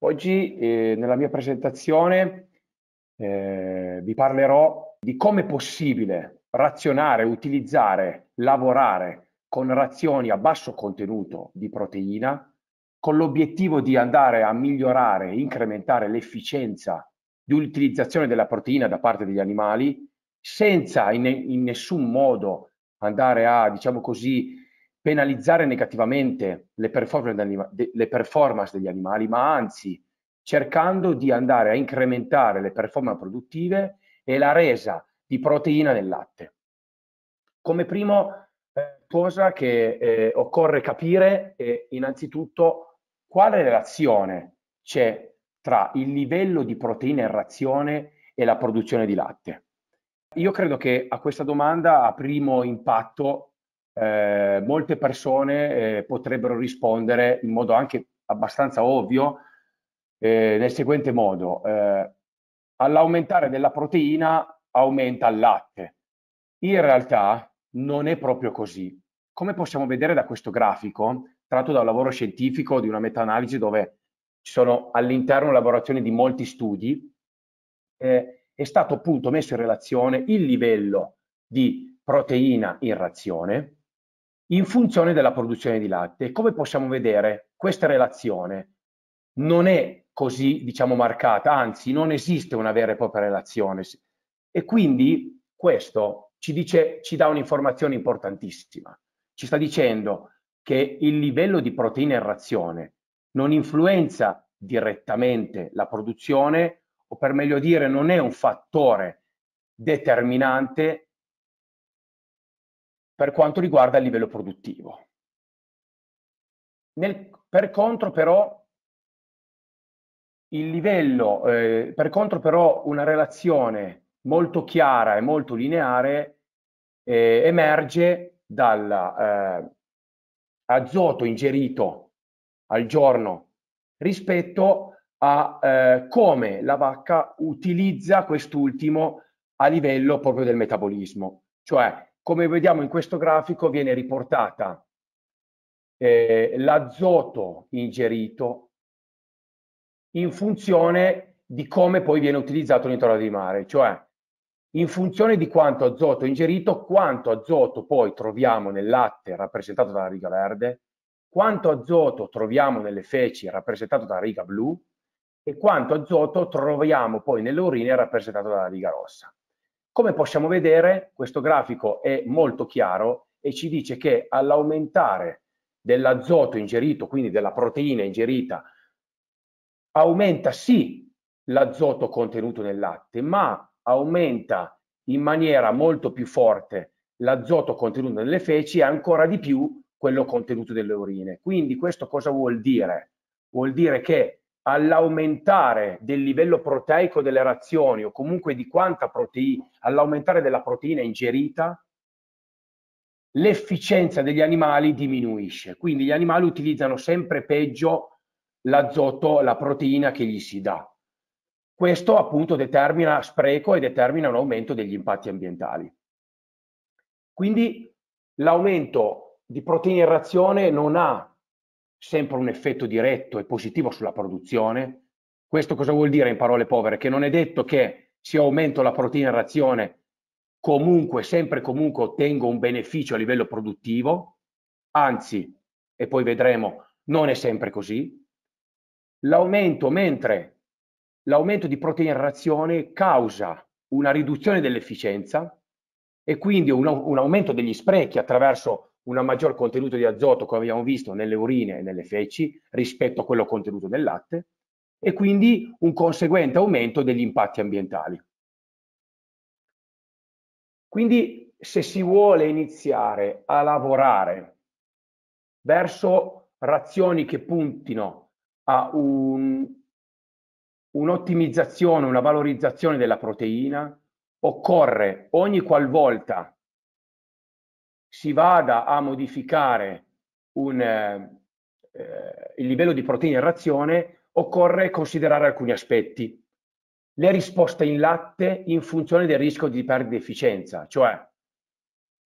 Oggi eh, nella mia presentazione eh, vi parlerò di come è possibile razionare, utilizzare, lavorare con razioni a basso contenuto di proteina con l'obiettivo di andare a migliorare e incrementare l'efficienza di utilizzazione della proteina da parte degli animali senza in, in nessun modo andare a, diciamo così, penalizzare negativamente le performance, le performance degli animali, ma anzi cercando di andare a incrementare le performance produttive e la resa di proteina nel latte. Come primo eh, cosa che eh, occorre capire è innanzitutto quale relazione c'è tra il livello di proteina in razione e la produzione di latte. Io credo che a questa domanda a primo impatto eh, molte persone eh, potrebbero rispondere in modo anche abbastanza ovvio eh, nel seguente modo. Eh, all'aumentare della proteina aumenta il latte. In realtà non è proprio così. Come possiamo vedere da questo grafico, tratto da un lavoro scientifico di una meta-analisi dove ci sono all'interno lavorazioni di molti studi, eh, è stato appunto messo in relazione il livello di proteina in razione in funzione della produzione di latte. Come possiamo vedere, questa relazione non è così, diciamo, marcata, anzi non esiste una vera e propria relazione. E quindi questo ci, dice, ci dà un'informazione importantissima. Ci sta dicendo che il livello di proteine in razione non influenza direttamente la produzione, o per meglio dire, non è un fattore determinante per quanto riguarda il livello produttivo. Nel, per contro però, livello, eh, per contro però una relazione molto chiara e molto lineare eh, emerge dall'azoto eh, ingerito al giorno rispetto a eh, come la vacca utilizza quest'ultimo a livello proprio del metabolismo, cioè come vediamo in questo grafico viene riportata eh, l'azoto ingerito in funzione di come poi viene utilizzato l'intorno di mare, cioè in funzione di quanto azoto ingerito, quanto azoto poi troviamo nel latte rappresentato dalla riga verde, quanto azoto troviamo nelle feci rappresentato dalla riga blu e quanto azoto troviamo poi nelle urine rappresentato dalla riga rossa. Come possiamo vedere, questo grafico è molto chiaro e ci dice che all'aumentare dell'azoto ingerito, quindi della proteina ingerita, aumenta sì l'azoto contenuto nel latte, ma aumenta in maniera molto più forte l'azoto contenuto nelle feci e ancora di più quello contenuto nelle urine. Quindi questo cosa vuol dire? Vuol dire che all'aumentare del livello proteico delle razioni o comunque di quanta proteina, all'aumentare della proteina ingerita, l'efficienza degli animali diminuisce. Quindi gli animali utilizzano sempre peggio l'azoto, la proteina che gli si dà. Questo appunto determina spreco e determina un aumento degli impatti ambientali. Quindi l'aumento di proteine in razione non ha sempre un effetto diretto e positivo sulla produzione. Questo cosa vuol dire in parole povere? Che non è detto che se aumento la proteina in razione comunque, sempre comunque ottengo un beneficio a livello produttivo, anzi, e poi vedremo, non è sempre così. L'aumento, mentre l'aumento di proteina in razione causa una riduzione dell'efficienza e quindi un, un aumento degli sprechi attraverso un maggior contenuto di azoto, come abbiamo visto, nelle urine e nelle feci rispetto a quello contenuto nel latte e quindi un conseguente aumento degli impatti ambientali. Quindi se si vuole iniziare a lavorare verso razioni che puntino a un'ottimizzazione, una valorizzazione della proteina, occorre ogni qualvolta si vada a modificare un, eh, eh, il livello di proteine in razione, occorre considerare alcuni aspetti. Le risposte in latte in funzione del rischio di perdita di efficienza, cioè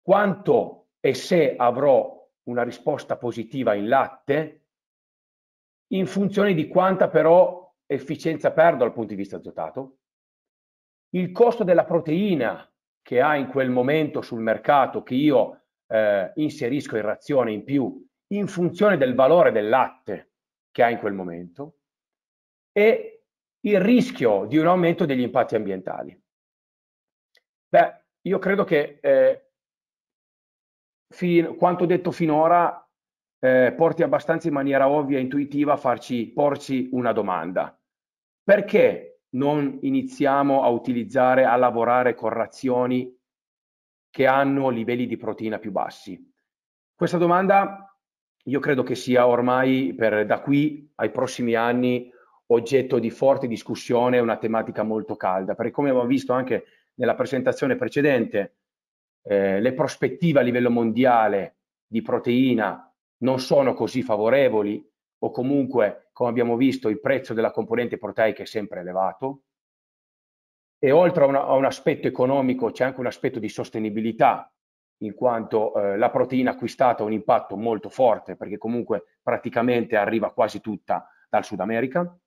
quanto e se avrò una risposta positiva in latte, in funzione di quanta però efficienza perdo dal punto di vista azotato, il costo della proteina che ha in quel momento sul mercato che io eh, inserisco in razione in più in funzione del valore del latte che ha in quel momento e il rischio di un aumento degli impatti ambientali. Beh, io credo che eh, fin, quanto detto finora eh, porti abbastanza in maniera ovvia e intuitiva a farci porci una domanda. Perché non iniziamo a utilizzare, a lavorare con razioni che hanno livelli di proteina più bassi? Questa domanda io credo che sia ormai per, da qui ai prossimi anni oggetto di forte discussione, una tematica molto calda, perché come abbiamo visto anche nella presentazione precedente, eh, le prospettive a livello mondiale di proteina non sono così favorevoli o comunque, come abbiamo visto, il prezzo della componente proteica è sempre elevato, e oltre a, una, a, un aspetto economico c'è anche un aspetto di sostenibilità, in quanto eh, la proteina acquistata ha un impatto molto forte, perché comunque praticamente arriva quasi tutta dal Sud America.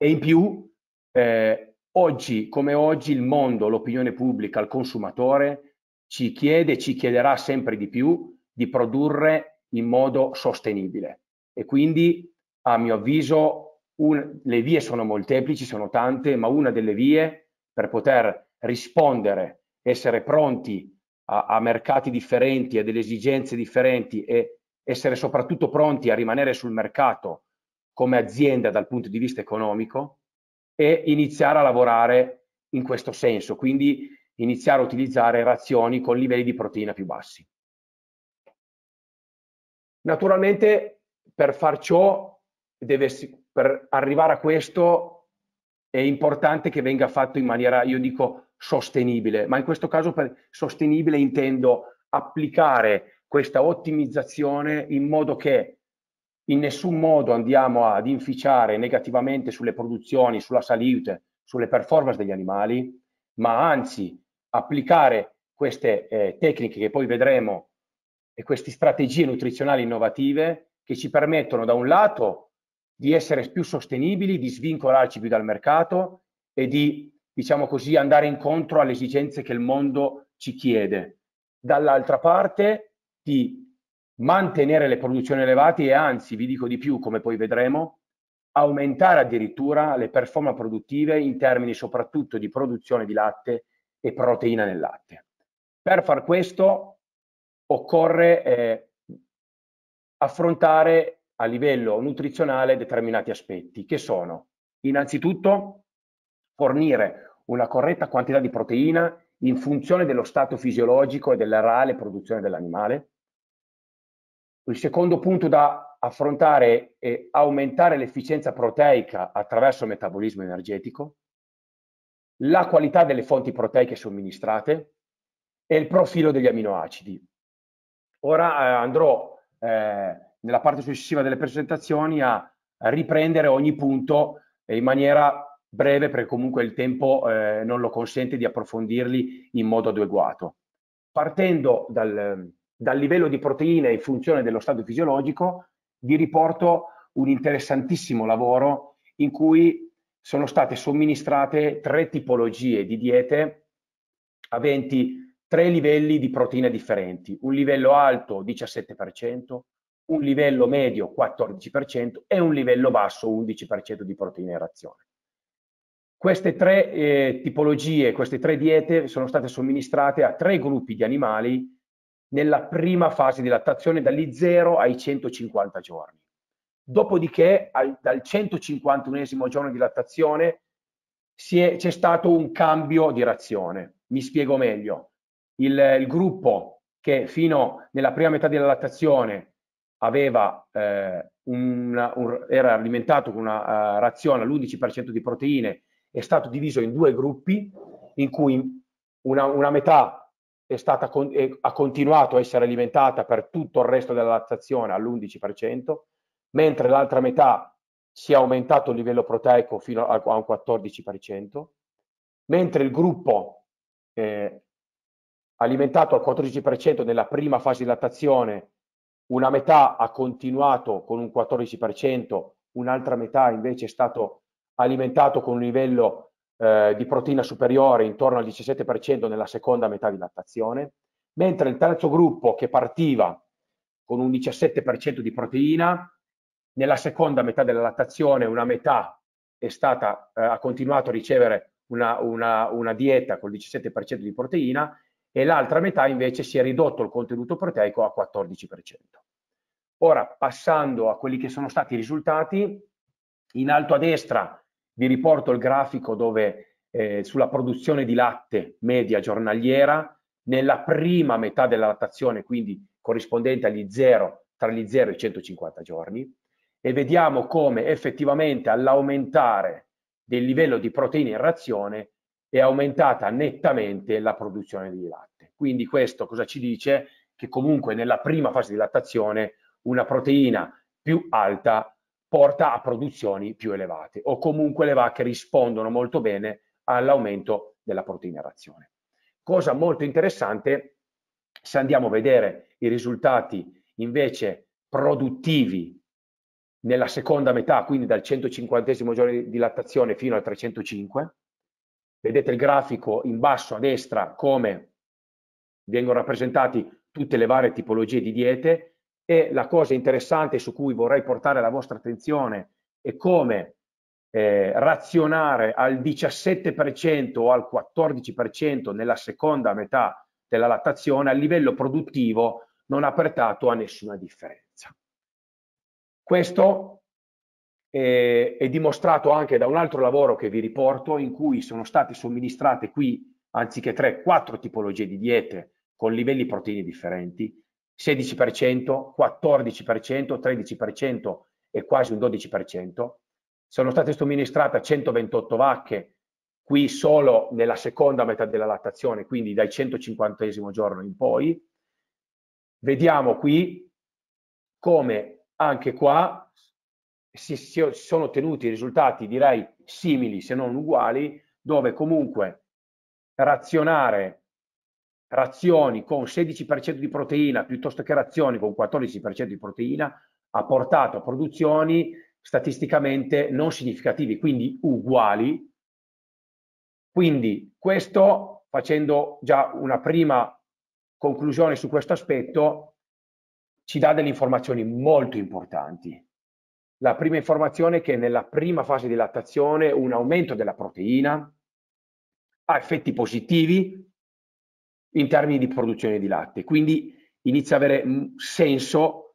E in più, eh, oggi come oggi, il mondo, l'opinione pubblica, il consumatore ci chiede e ci chiederà sempre di più di produrre in modo sostenibile. E quindi, a mio avviso, una, le vie sono molteplici, sono tante, ma una delle vie per poter rispondere, essere pronti a, a mercati differenti, a delle esigenze differenti e essere soprattutto pronti a rimanere sul mercato come azienda dal punto di vista economico e iniziare a lavorare in questo senso, quindi iniziare a utilizzare razioni con livelli di proteina più bassi. Naturalmente per far ciò deve, per arrivare a questo è importante che venga fatto in maniera, io dico, sostenibile, ma in questo caso per sostenibile intendo applicare questa ottimizzazione in modo che in nessun modo andiamo ad inficiare negativamente sulle produzioni, sulla salute, sulle performance degli animali, ma anzi applicare queste eh, tecniche che poi vedremo e queste strategie nutrizionali innovative che ci permettono da un lato di essere più sostenibili, di svincolarci più dal mercato e di, diciamo così, andare incontro alle esigenze che il mondo ci chiede. Dall'altra parte di mantenere le produzioni elevate e anzi, vi dico di più, come poi vedremo, aumentare addirittura le performance produttive in termini soprattutto di produzione di latte e proteina nel latte. Per far questo occorre eh, affrontare a livello nutrizionale determinati aspetti, che sono innanzitutto fornire una corretta quantità di proteina in funzione dello stato fisiologico e della reale produzione dell'animale. Il secondo punto da affrontare è aumentare l'efficienza proteica attraverso il metabolismo energetico, la qualità delle fonti proteiche somministrate e il profilo degli aminoacidi. Ora eh, andrò eh, nella parte successiva delle presentazioni a, riprendere ogni punto in maniera breve perché comunque il tempo eh, non lo consente di approfondirli in modo adeguato. Partendo dal, dal livello di proteine in funzione dello stato fisiologico, vi riporto un interessantissimo lavoro in cui sono state somministrate tre tipologie di diete aventi tre livelli di proteine differenti, un livello alto 17%, un livello medio 14% e un livello basso 11% di proteine in razione. Queste tre eh, tipologie, queste tre diete sono state somministrate a tre gruppi di animali nella prima fase di lattazione dagli 0 ai 150 giorni. Dopodiché al, dal 151 giorno di lattazione c'è stato un cambio di razione. Mi spiego meglio. il, il gruppo che fino alla prima metà della lattazione aveva, eh, una, un, era alimentato con una uh, razione all'11% di proteine, è stato diviso in due gruppi, in cui una, una metà è stata con, è, ha continuato a essere alimentata per tutto il resto della lattazione all'11%, mentre l'altra metà si è aumentato il livello proteico fino a, a un 14%, mentre il gruppo eh, alimentato al 14% nella prima fase di lattazione una metà ha continuato con un 14%, un'altra metà invece è stato alimentato con un livello eh, di proteina superiore intorno al 17% nella seconda metà di lattazione, mentre il terzo gruppo che partiva con un 17% di proteina, nella seconda metà della lattazione una metà è stata, eh, ha continuato a ricevere una, una, una dieta con 17% di proteina e l'altra metà invece si è ridotto il contenuto proteico a 14%. Ora, passando a quelli che sono stati i risultati, in alto a destra vi riporto il grafico dove eh, sulla produzione di latte media giornaliera, nella prima metà della lattazione, quindi corrispondente agli 0, tra gli 0 e i 150 giorni, e vediamo come effettivamente all'aumentare del livello di proteine in razione è aumentata nettamente la produzione di latte. Quindi questo cosa ci dice? Che comunque nella prima fase di lattazione una proteina più alta porta a produzioni più elevate o comunque le vacche rispondono molto bene all'aumento della proteina razione. Cosa molto interessante, se andiamo a vedere i risultati invece produttivi nella seconda metà, quindi dal 150 giorno di lattazione fino al 305, vedete il grafico in basso a destra come vengono rappresentati tutte le varie tipologie di diete e la cosa interessante su cui vorrei portare la vostra attenzione è come eh, razionare al 17% o al 14% nella seconda metà della lattazione a livello produttivo non ha portato a nessuna differenza. Questo eh, è dimostrato anche da un altro lavoro che vi riporto in cui sono state somministrate qui anziché tre, quattro tipologie di diete con livelli proteini differenti, 16%, 14%, 13% e quasi un 12%. Sono state somministrate 128 vacche, qui solo nella seconda metà della lattazione, quindi dal 150 giorno in poi. Vediamo qui come anche qua si, si sono ottenuti risultati direi simili se non uguali, dove comunque razionare razioni con 16% di proteina piuttosto che razioni con 14% di proteina ha portato a produzioni statisticamente non significativi quindi uguali. Quindi questo, facendo già una prima conclusione su questo aspetto, ci dà delle informazioni molto importanti. La prima informazione è che nella prima fase di lattazione un aumento della proteina ha effetti positivi in termini di produzione di latte, quindi inizia a avere mm, senso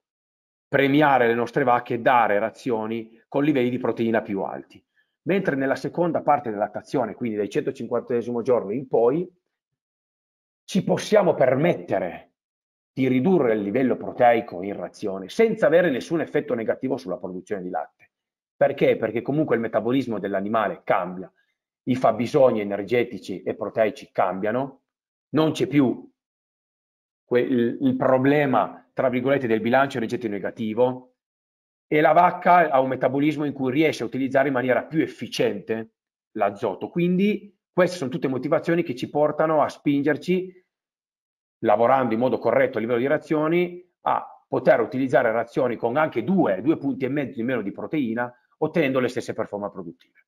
premiare le nostre vacche e dare razioni con livelli di proteina più alti. Mentre nella seconda parte della lattazione, quindi dai 150 giorno in poi, ci possiamo permettere di ridurre il livello proteico in razione senza avere nessun effetto negativo sulla produzione di latte. Perché? Perché comunque il metabolismo dell'animale cambia, i fabbisogni energetici e proteici cambiano, non c'è più quel, il problema, tra virgolette, del bilancio energetico negativo e la vacca ha un metabolismo in cui riesce a utilizzare in maniera più efficiente l'azoto. Quindi queste sono tutte motivazioni che ci portano a spingerci lavorando in modo corretto a livello di razioni, a poter utilizzare razioni con anche due, due punti e mezzo in meno di proteina, ottenendo le stesse performance produttive.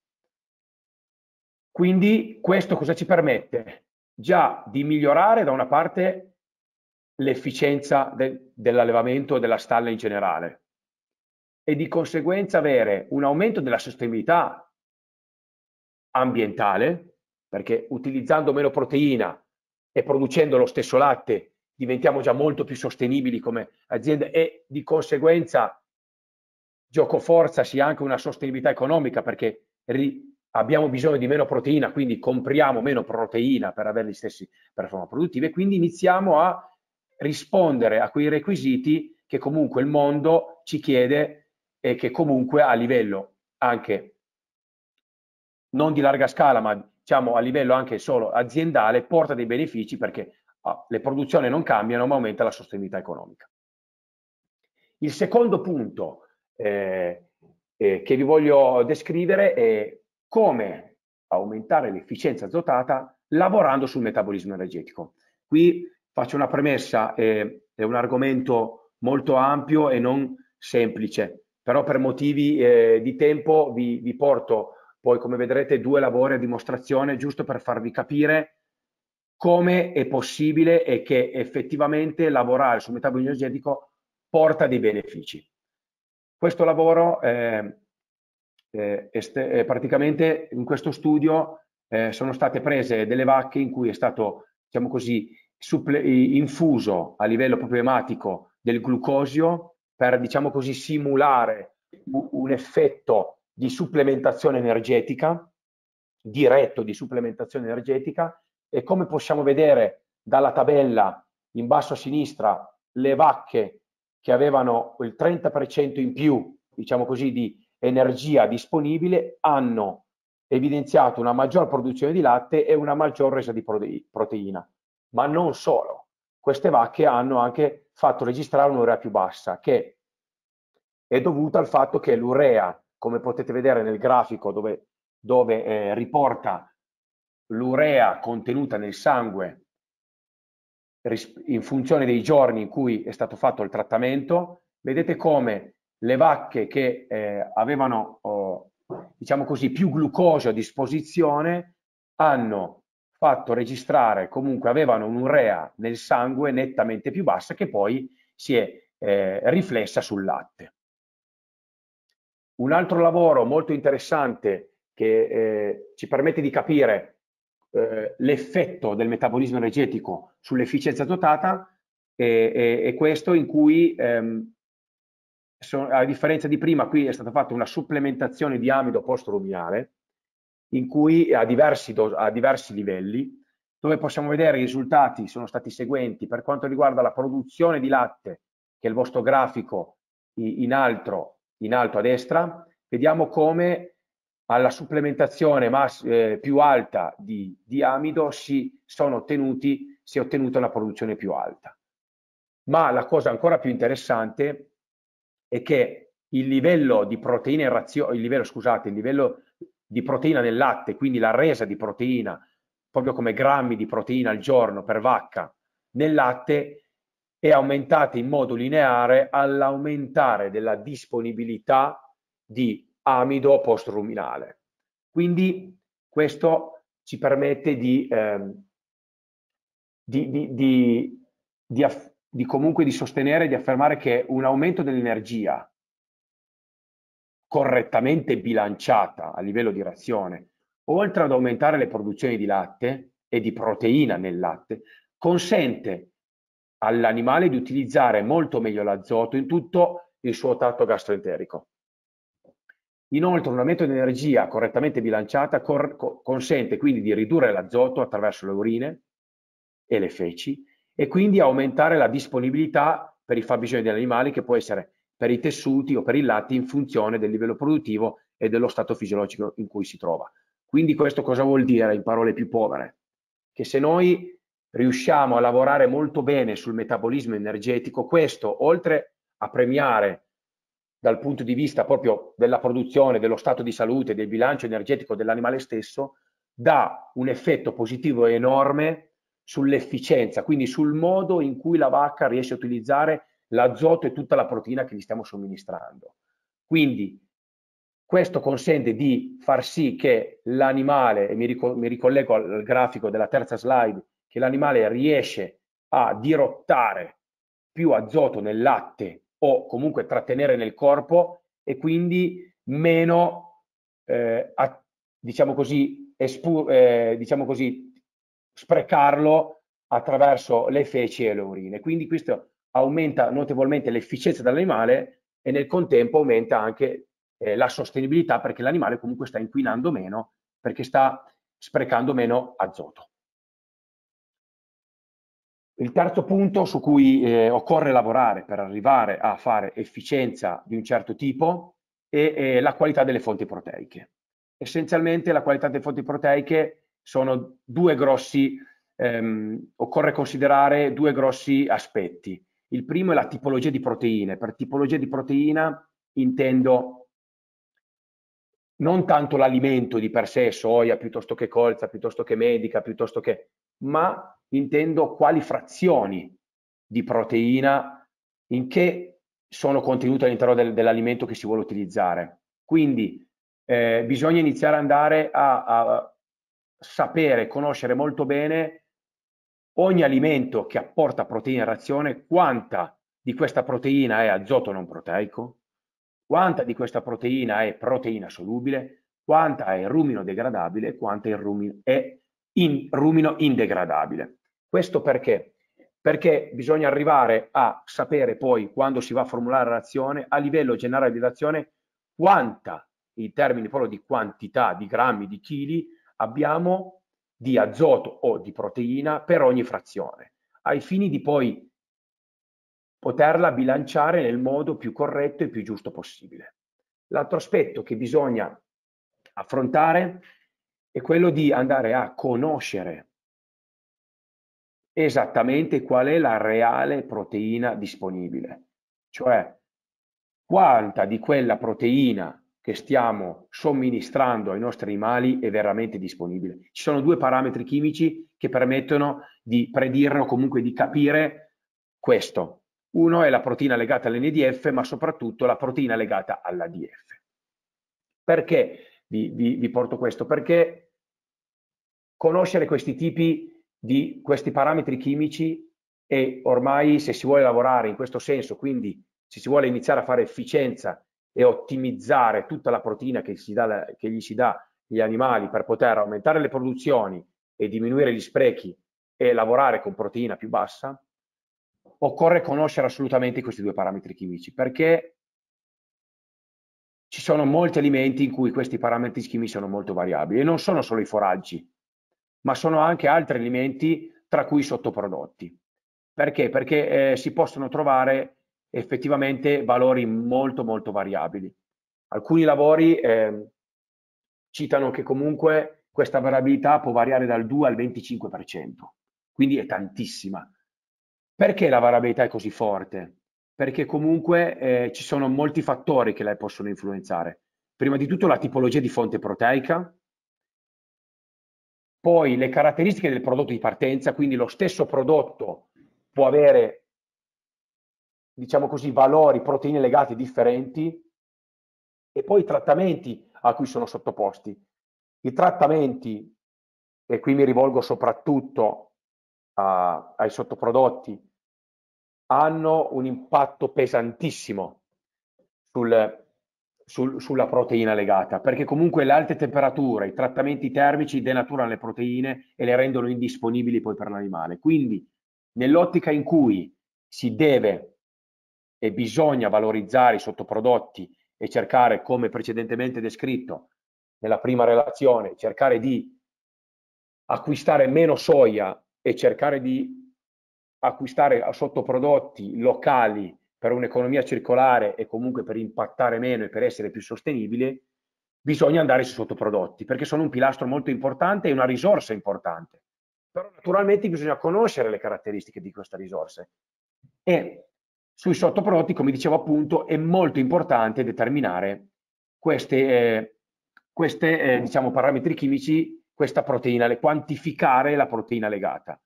Quindi questo cosa ci permette? Già di migliorare da una parte l'efficienza de dell'allevamento e della stalla in generale e di conseguenza avere un aumento della sostenibilità ambientale, perché utilizzando meno proteina e producendo lo stesso latte diventiamo già molto più sostenibili come azienda e di conseguenza gioco forza sia anche una sostenibilità economica perché abbiamo bisogno di meno proteina, quindi compriamo meno proteina per avere gli stessi performance produttive e quindi iniziamo a rispondere a quei requisiti che comunque il mondo ci chiede e che comunque a livello anche non di larga scala, ma diciamo a livello anche solo aziendale, porta dei benefici perché ah, le produzioni non cambiano, ma aumenta la sostenibilità economica. Il secondo punto eh, eh, che vi voglio descrivere è come aumentare l'efficienza azotata lavorando sul metabolismo energetico. Qui faccio una premessa, eh, è un argomento molto ampio e non semplice, però per motivi eh, di tempo vi, vi porto poi, come vedrete, due lavori a dimostrazione giusto per farvi capire come è possibile e che effettivamente lavorare sul metabolismo energetico porta dei benefici. Questo lavoro ehm, eh, eh, eh, praticamente in questo studio eh, sono state prese delle vacche in cui è stato, diciamo così, infuso a livello problematico del glucosio per, diciamo così, simulare un effetto di supplementazione energetica, diretto di supplementazione energetica e come possiamo vedere dalla tabella in basso a sinistra le vacche che avevano il 30% in più, diciamo così, di energia disponibile hanno evidenziato una maggior produzione di latte e una maggior resa di proteina. Ma non solo, queste vacche hanno anche fatto registrare un'urea più bassa, che è dovuta al fatto che l'urea come potete vedere nel grafico dove, dove eh, riporta l'urea contenuta nel sangue in funzione dei giorni in cui è stato fatto il trattamento, vedete come le vacche che eh, avevano, oh, diciamo così, più glucosio a disposizione hanno fatto registrare, comunque avevano un'urea nel sangue nettamente più bassa che poi si è eh, riflessa sul latte. Un altro lavoro molto interessante che eh, ci permette di capire eh, l'effetto del metabolismo energetico sull'efficienza dotata è, è, questo in cui, ehm, so, a differenza di prima, qui è stata fatta una supplementazione di amido post-ruminale, in cui a diversi, a diversi livelli, dove possiamo vedere i risultati sono stati i seguenti per quanto riguarda la produzione di latte, che è il vostro grafico in alto, in alto a destra, vediamo come alla supplementazione eh, più alta di, di amido si, ottenuti, si è ottenuta una produzione più alta. Ma la cosa ancora più interessante è che il livello di proteina in razione, il livello, scusate, il livello di proteina nel latte, quindi la resa di proteina, proprio come grammi di proteina al giorno per vacca nel latte, e aumentate in modo lineare all'aumentare della disponibilità di amido postruminale. Quindi questo ci permette di, eh, di, di, di, di, di comunque di sostenere, di affermare che un aumento dell'energia correttamente bilanciata a livello di razione, oltre ad aumentare le produzioni di latte e di proteina nel latte, consente all'animale di utilizzare molto meglio l'azoto in tutto il suo tratto gastroenterico. Inoltre una metodo di energia correttamente bilanciata cor consente quindi di ridurre l'azoto attraverso le urine e le feci e quindi aumentare la disponibilità per i fabbisogni degli animali che può essere per i tessuti o per il latte in funzione del livello produttivo e dello stato fisiologico in cui si trova. Quindi questo cosa vuol dire in parole più povere? Che se noi riusciamo a lavorare molto bene sul metabolismo energetico, questo oltre a premiare dal punto di vista proprio della produzione, dello stato di salute, del bilancio energetico dell'animale stesso, dà un effetto positivo enorme sull'efficienza, quindi sul modo in cui la vacca riesce a utilizzare l'azoto e tutta la proteina che gli stiamo somministrando. Quindi questo consente di far sì che l'animale, e mi, ricollego al grafico della terza slide, che l'animale riesce a dirottare più azoto nel latte o comunque trattenere nel corpo e quindi meno, eh, a, diciamo, così, espu, eh, diciamo così, sprecarlo attraverso le feci e le urine. Quindi questo aumenta notevolmente l'efficienza dell'animale e nel contempo aumenta anche eh, la sostenibilità perché l'animale comunque sta inquinando meno perché sta sprecando meno azoto. Il terzo punto su cui eh, occorre lavorare per arrivare a fare efficienza di un certo tipo è, è la qualità delle fonti proteiche. Essenzialmente la qualità delle fonti proteiche sono due grossi, ehm, occorre considerare due grossi aspetti. Il primo è la tipologia di proteine. Per tipologia di proteina intendo non tanto l'alimento di per sé, soia piuttosto che colza, piuttosto che medica, piuttosto che ma intendo quali frazioni di proteina, in che sono contenute all'interno del, dell'alimento che si vuole utilizzare. Quindi eh, bisogna iniziare ad andare a, a sapere, conoscere molto bene ogni alimento che apporta proteina in razione, quanta di questa proteina è azoto non proteico, quanta di questa proteina è proteina solubile, quanta è rumino degradabile e quanta è, rumino, è in rumino indegradabile. Questo perché? Perché bisogna arrivare a sapere poi, quando si va a formulare l'azione, a livello generale dell'azione, quanta, in termini proprio di quantità, di grammi, di chili, abbiamo di azoto o di proteina per ogni frazione, ai fini di poi poterla bilanciare nel modo più corretto e più giusto possibile. L'altro aspetto che bisogna affrontare è quello di andare a conoscere esattamente qual è la reale proteina disponibile, cioè quanta di quella proteina che stiamo somministrando ai nostri animali è veramente disponibile. Ci sono due parametri chimici che permettono di predirne o comunque di capire questo. Uno è la proteina legata all'NDF, ma soprattutto la proteina legata all'ADF. Perché vi, vi, vi porto questo, perché conoscere questi tipi di questi parametri chimici e ormai se si vuole lavorare in questo senso, quindi se si vuole iniziare a fare efficienza e ottimizzare tutta la proteina che, dà, che gli si dà gli animali per poter aumentare le produzioni e diminuire gli sprechi e lavorare con proteina più bassa, occorre conoscere assolutamente questi due parametri chimici perché ci sono molti alimenti in cui questi parametri chimici sono molto variabili e non sono solo i foraggi, ma sono anche altri alimenti tra cui i sottoprodotti. Perché? Perché eh, si possono trovare effettivamente valori molto molto variabili. Alcuni lavori eh, citano che comunque questa variabilità può variare dal 2 al 25%, quindi è tantissima. Perché la variabilità è così forte? perché comunque eh, ci sono molti fattori che la possono influenzare. Prima di tutto la tipologia di fonte proteica, poi le caratteristiche del prodotto di partenza, quindi lo stesso prodotto può avere, diciamo così, valori, proteine legate differenti e poi i trattamenti a cui sono sottoposti. I trattamenti, e qui mi rivolgo soprattutto a, ai sottoprodotti, hanno un impatto pesantissimo sul, sul, sulla proteina legata, perché comunque le alte temperature, i trattamenti termici denaturano le proteine e le rendono indisponibili poi per l'animale. Quindi nell'ottica in cui si deve e bisogna valorizzare i sottoprodotti e cercare, come precedentemente descritto nella prima relazione, cercare di acquistare meno soia e cercare di acquistare ah, sottoprodotti locali per un'economia circolare e comunque per impattare meno e per essere più sostenibile, bisogna andare sui sottoprodotti, perché sono un pilastro molto importante e una risorsa importante. Però naturalmente bisogna conoscere le caratteristiche di queste risorse. E sui sottoprodotti, come dicevo appunto, è molto importante determinare questi eh, eh, diciamo, parametri chimici, questa proteina, quantificare la proteina legata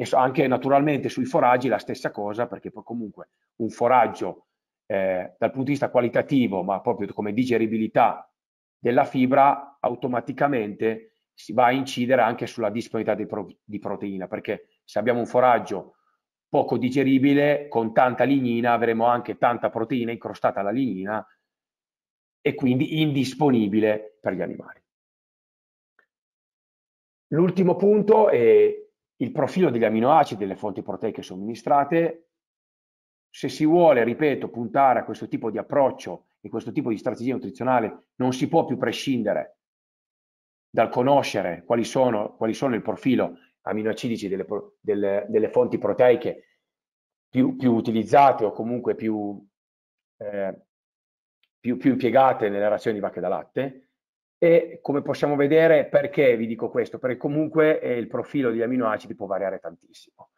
e anche naturalmente sui foraggi la stessa cosa perché poi comunque un foraggio eh, dal punto di vista qualitativo ma proprio come digeribilità della fibra automaticamente si va a incidere anche sulla disponibilità di, pro di proteina perché se abbiamo un foraggio poco digeribile con tanta lignina avremo anche tanta proteina incrostata alla lignina e quindi indisponibile per gli animali. L'ultimo punto è il profilo degli aminoacidi delle fonti proteiche somministrate. Se si vuole, ripeto, puntare a questo tipo di approccio e questo tipo di strategia nutrizionale, non si può più prescindere dal conoscere quali sono, quali sono il profilo aminoacidici delle, delle, delle fonti proteiche più, più, utilizzate o comunque più, eh, più, più impiegate nelle razioni di vacche da latte, e come possiamo vedere, perché vi dico questo? Perché comunque eh, il profilo di aminoacidi può variare tantissimo.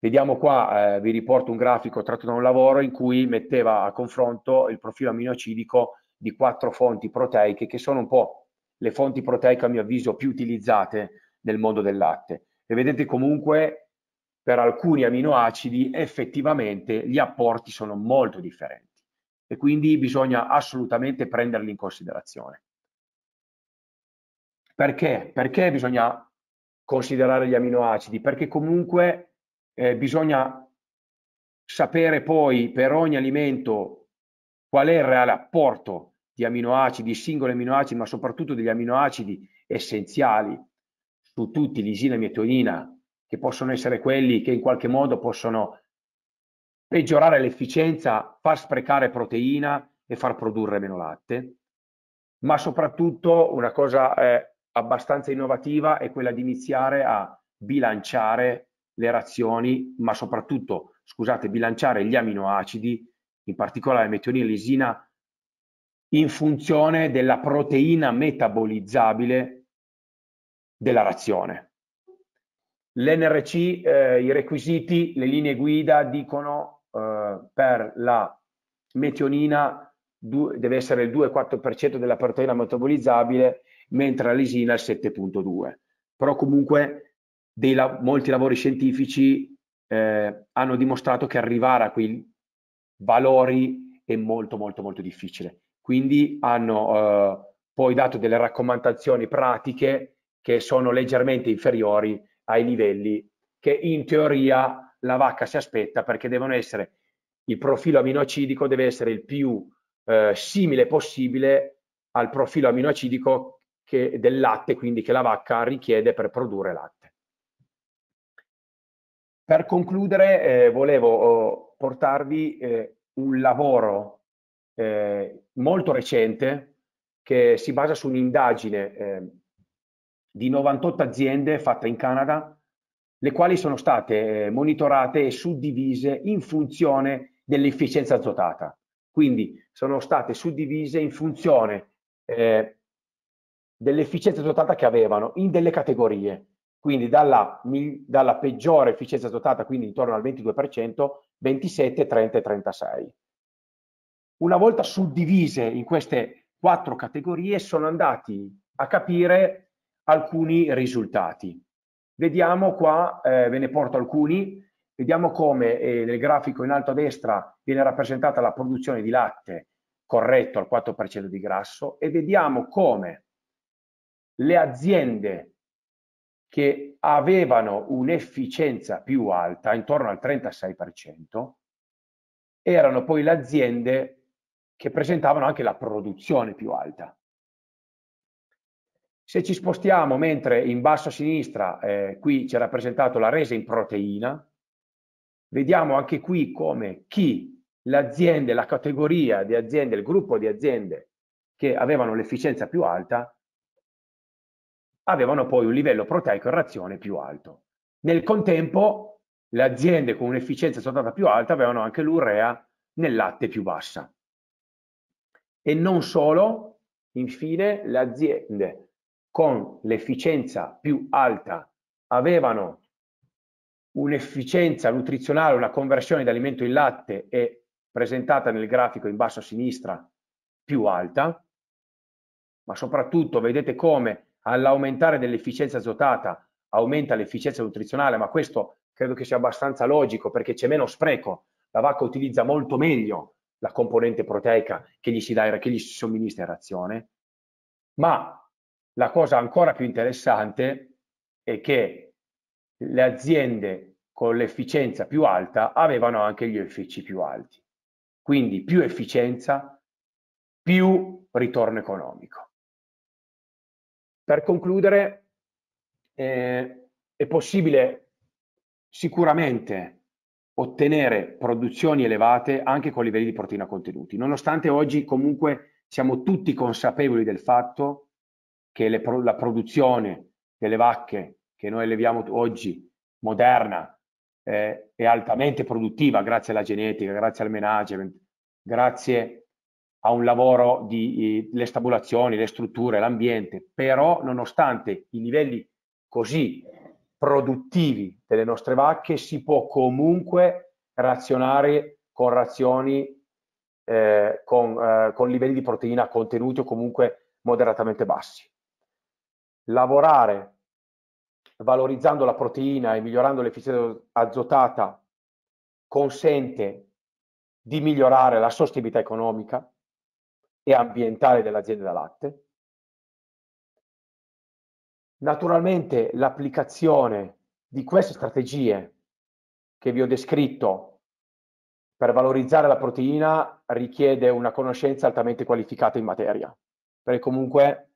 Vediamo qua, eh, vi riporto un grafico tratto da un lavoro in cui metteva a confronto il profilo aminoacidico di quattro fonti proteiche, che sono un po' le fonti proteiche, a mio avviso, più utilizzate nel mondo del latte. E vedete comunque, per alcuni aminoacidi, effettivamente gli apporti sono molto differenti. E quindi bisogna assolutamente prenderli in considerazione. Perché? Perché bisogna considerare gli aminoacidi? Perché comunque eh, bisogna sapere poi per ogni alimento qual è il reale apporto di aminoacidi, singoli aminoacidi, ma soprattutto degli aminoacidi essenziali su tutti, lisina, e metionina, che possono essere quelli che in qualche modo possono peggiorare l'efficienza, far sprecare proteina e far produrre meno latte, ma soprattutto una cosa eh, abbastanza innovativa è quella di iniziare a bilanciare le razioni, ma soprattutto, scusate, bilanciare gli aminoacidi, in particolare metionina e lisina, in funzione della proteina metabolizzabile della razione. L'NRC, eh, i requisiti, le linee guida dicono eh, per la metionina deve essere il 2-4% della proteina metabolizzabile mentre la lisina è il 7.2. Però comunque dei, molti lavori scientifici eh, hanno dimostrato che arrivare a quei valori è molto molto molto difficile. Quindi hanno eh, poi dato delle raccomandazioni pratiche che sono leggermente inferiori ai livelli che in teoria la vacca si aspetta perché devono essere il profilo aminoacidico deve essere il più eh, simile possibile al profilo aminoacidico che, del latte quindi che la vacca richiede per produrre latte. Per concludere eh, volevo oh, portarvi eh, un lavoro eh, molto recente che si basa su un'indagine eh, di 98 aziende fatta in Canada, le quali sono state eh, monitorate e suddivise in funzione dell'efficienza azotata. Quindi sono state suddivise in funzione eh, dell'efficienza dotata che avevano in delle categorie. Quindi dalla, dalla peggiore efficienza dotata, quindi intorno al 22%, 27, 30 e 36. Una volta suddivise in queste quattro categorie sono andati a capire alcuni risultati. Vediamo qua, eh, ve ne porto alcuni, vediamo come eh, nel grafico in alto a destra viene rappresentata la produzione di latte corretto al 4% di grasso e vediamo come le aziende che avevano un'efficienza più alta, intorno al 36%, erano poi le aziende che presentavano anche la produzione più alta. Se ci spostiamo, mentre in basso a sinistra eh, qui c'è rappresentato la resa in proteina, vediamo anche qui come chi l'azienda, la categoria di aziende, il gruppo di aziende che avevano l'efficienza più alta avevano poi un livello proteico e razione più alto. Nel contempo, le aziende con un'efficienza sottata più alta avevano anche l'urea nel latte più bassa. E non solo, infine, le aziende con l'efficienza più alta avevano un'efficienza nutrizionale, una conversione di alimento in latte è presentata nel grafico in basso a sinistra più alta, ma soprattutto vedete come all'aumentare dell'efficienza azotata aumenta l'efficienza nutrizionale, ma questo credo che sia abbastanza logico perché c'è meno spreco, la vacca utilizza molto meglio la componente proteica che gli si, dà, che gli si somministra in razione, ma la cosa ancora più interessante è che le aziende con l'efficienza più alta avevano anche gli UFC più alti. Quindi più efficienza, più ritorno economico. Per concludere, eh, è possibile sicuramente ottenere produzioni elevate anche con livelli di proteina contenuti, nonostante oggi comunque siamo tutti consapevoli del fatto che le, la produzione delle vacche che noi eleviamo oggi, moderna, eh, è altamente produttiva grazie alla genetica, grazie al management, grazie a un lavoro di eh, le stabulazioni, le strutture, l'ambiente, però nonostante i livelli così produttivi delle nostre vacche si può comunque razionare con razioni eh, con, eh, con livelli di proteina contenuti o comunque moderatamente bassi. Lavorare valorizzando la proteina e migliorando l'efficienza azotata consente di migliorare la sostenibilità economica e ambientale dell'azienda da latte. Naturalmente l'applicazione di queste strategie che vi ho descritto per valorizzare la proteina richiede una conoscenza altamente qualificata in materia, perché comunque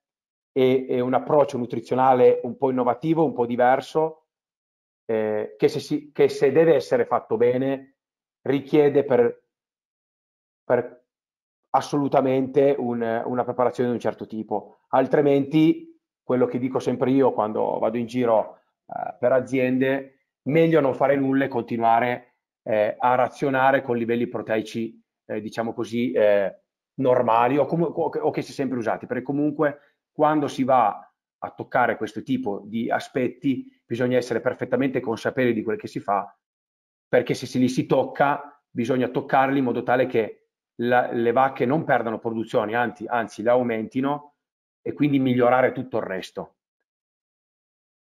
è, è un approccio nutrizionale un po' innovativo, un po' diverso, eh, che, se si, che se deve essere fatto bene richiede per, per assolutamente un, una preparazione di un certo tipo, altrimenti quello che dico sempre io quando vado in giro eh, per aziende, meglio non fare nulla e continuare eh, a razionare con livelli proteici, eh, diciamo così, eh, normali o, com- o che si è sempre usati, perché comunque quando si va a toccare questo tipo di aspetti bisogna essere perfettamente consapevoli di quel che si fa, perché se si li si tocca bisogna toccarli in modo tale che la, le vacche non perdano produzioni, anzi, anzi le aumentino e quindi migliorare tutto il resto.